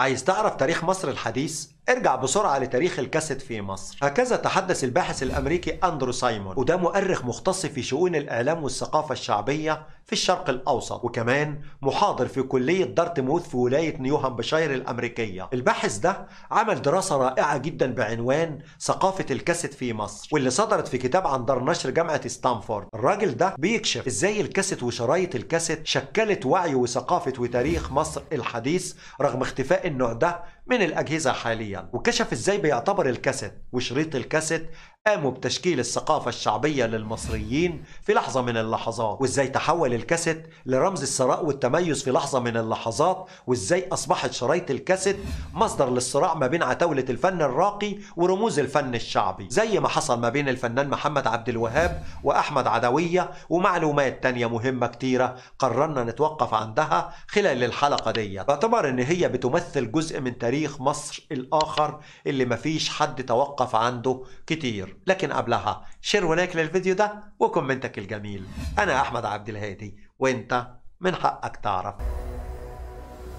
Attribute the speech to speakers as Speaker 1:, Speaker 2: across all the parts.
Speaker 1: عايز تعرف تاريخ مصر الحديث؟ ارجع بسرعة لتاريخ الكاسيت في مصر هكذا تحدث الباحث الأمريكي أندرو سايمون وده مؤرخ مختص في شؤون الإعلام والثقافة الشعبية في الشرق الأوسط وكمان محاضر في كلية دارتموث في ولاية نيو هامبشاير الأمريكية الباحث ده عمل دراسة رائعة جدا بعنوان ثقافة الكاسيت في مصر واللي صدرت في كتاب عن دار نشر جامعة ستانفورد الراجل ده بيكشف ازاي الكاسيت وشرايط الكاسيت شكلت وعي وثقافة وتاريخ مصر الحديث رغم اختفاء النوع ده من الأجهزة حاليا وكشف ازاي بيعتبر الكاسيت وشريط الكاسيت قاموا بتشكيل الثقافة الشعبية للمصريين في لحظة من اللحظات وإزاي تحول الكاسيت لرمز الثراء والتميز في لحظة من اللحظات وإزاي أصبحت شرايط الكاسيت مصدر للصراع ما بين عتاولة الفن الراقي ورموز الفن الشعبي زي ما حصل ما بين الفنان محمد عبد الوهاب وأحمد عدوية ومعلومات تانية مهمة كتيرة قررنا نتوقف عندها خلال الحلقة دي باعتبار إن هي بتمثل جزء من تاريخ مصر الآخر اللي مفيش حد توقف عنده كتير كتير لكن قبلها شير ولايك للفيديو ده وكومنتك الجميل أنا أحمد عبد الهادي وأنت من حقك تعرف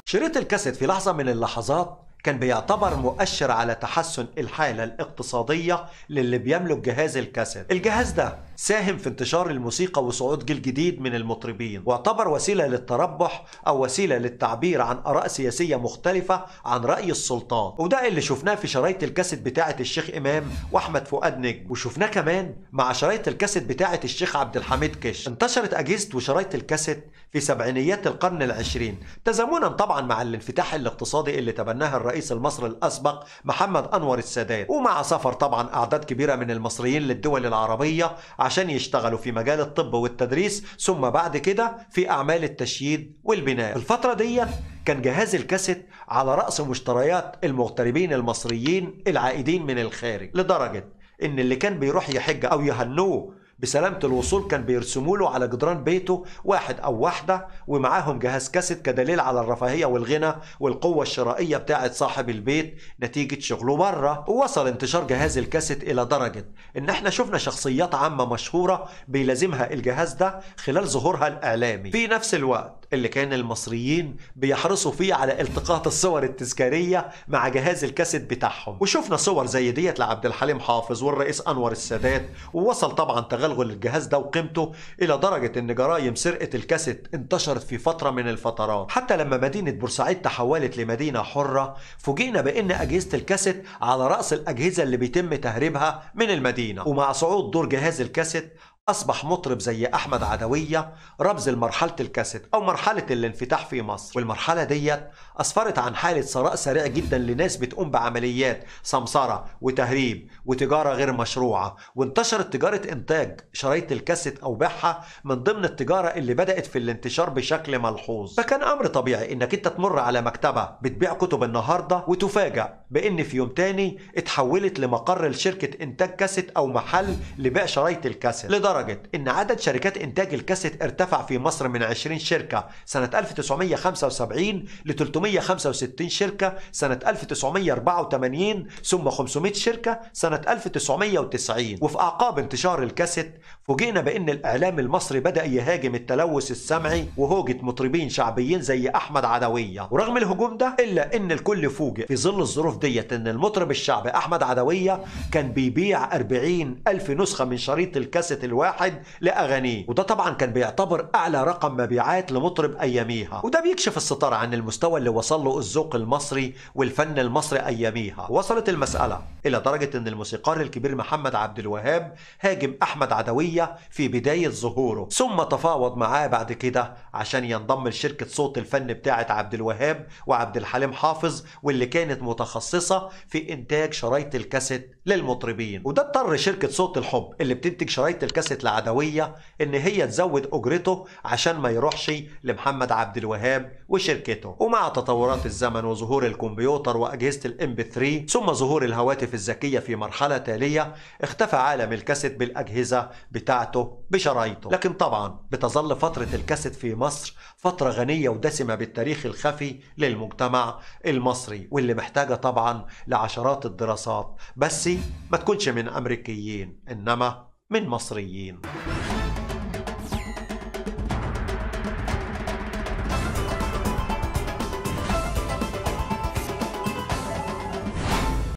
Speaker 1: شريط الكاسيت في لحظة من اللحظات كان بيعتبر مؤشر على تحسن الحالة الاقتصادية للي بيملك جهاز الكاسيت الجهاز ده ساهم في انتشار الموسيقى وصعود جيل جديد من المطربين واعتبر وسيلة للتربح أو وسيلة للتعبير عن آراء سياسية مختلفة عن رأي السلطان وده اللي شفناه في شرايط الكاسيت بتاعة الشيخ إمام وأحمد فؤاد نجم وشفناه كمان مع شرايط الكاسيت بتاعة الشيخ عبد الحميد كش انتشرت أجهزة وشرايط الكاسيت في سبعينيات القرن العشرين تزامنا طبعا مع الانفتاح الاقتصادي اللي تبناه الرئيس الرئيس المصري الأسبق محمد أنور السادات ومع سفر طبعا أعداد كبيرة من المصريين للدول العربية عشان يشتغلوا في مجال الطب والتدريس ثم بعد كده في أعمال التشييد والبناء الفترة دي كان جهاز الكاسيت على رأس مشتريات المغتربين المصريين العائدين من الخارج لدرجة إن اللي كان بيروح يحج أو يهنوه بسلامة الوصول كان بيرسموا له على جدران بيته واحد أو واحدة ومعاهم جهاز كاسيت كدليل على الرفاهية والغنى والقوة الشرائية بتاعة صاحب البيت نتيجة شغله بره ووصل انتشار جهاز الكاسيت إلى درجة إن احنا شفنا شخصيات عامة مشهورة بيلازمها الجهاز ده خلال ظهورها الإعلامي في نفس الوقت اللي كان المصريين بيحرصوا فيه على التقاط الصور التذكارية مع جهاز الكاسيت بتاعهم وشفنا صور زي ديت لعبد الحليم حافظ والرئيس أنور السادات ووصل طبعا تغلب تغلغل الجهاز ده وقيمته إلى درجة إن جرائم سرقة الكاسيت انتشرت في فترة من الفترات حتى لما مدينة بورسعيد تحولت لمدينة حرة فوجئنا بأن أجهزة الكاسيت على رأس الأجهزة اللي بيتم تهريبها من المدينة ومع صعود دور جهاز الكاسيت أصبح مطرب زي أحمد عدوية رمز لمرحلة الكاسيت أو مرحلة الانفتاح في مصر والمرحلة ديت أسفرت عن حالة ثراء سريع جدا لناس بتقوم بعمليات سمسرة وتهريب وتجارة غير مشروعة وانتشرت تجارة إنتاج شرايط الكاسيت أو بيعها من ضمن التجارة اللي بدأت في الانتشار بشكل ملحوظ فكان أمر طبيعي إنك أنت تمر على مكتبة بتبيع كتب النهاردة وتفاجأ بإن في يوم تاني اتحولت لمقر لشركة إنتاج كاسيت أو محل لبيع شرايط الكاسيت لدرجة لدرجة أن عدد شركات إنتاج الكاسيت ارتفع في مصر من 20 شركة سنة 1975 ل 365 شركة سنة 1984 ثم 500 شركة سنة 1990 وفي أعقاب انتشار الكاسيت فوجئنا بأن الإعلام المصري بدأ يهاجم التلوث السمعي وهوجة مطربين شعبيين زي أحمد عدوية ورغم الهجوم ده إلا أن الكل فوجئ في ظل الظروف ديت أن المطرب الشعبي أحمد عدوية كان بيبيع 40 ألف نسخة من شريط الكاسيت الواحد واحد لأغانيه وده طبعا كان بيعتبر أعلى رقم مبيعات لمطرب أياميها وده بيكشف الستار عن المستوى اللي وصل له الذوق المصري والفن المصري أياميها وصلت المسألة إلى درجة أن الموسيقار الكبير محمد عبد الوهاب هاجم أحمد عدوية في بداية ظهوره ثم تفاوض معاه بعد كده عشان ينضم لشركة صوت الفن بتاعة عبد الوهاب وعبد الحليم حافظ واللي كانت متخصصة في إنتاج شرايط الكاسيت للمطربين وده اضطر شركة صوت الحب اللي بتنتج شرايط الكاسيت لمست العدوية إن هي تزود أجرته عشان ما يروحش لمحمد عبد الوهاب وشركته ومع تطورات الزمن وظهور الكمبيوتر وأجهزة الام بي 3 ثم ظهور الهواتف الذكية في مرحلة تالية اختفى عالم الكاسيت بالأجهزة بتاعته بشرايطه لكن طبعا بتظل فترة الكاسيت في مصر فترة غنية ودسمة بالتاريخ الخفي للمجتمع المصري واللي محتاجة طبعا لعشرات الدراسات بس ما تكونش من أمريكيين إنما من مصريين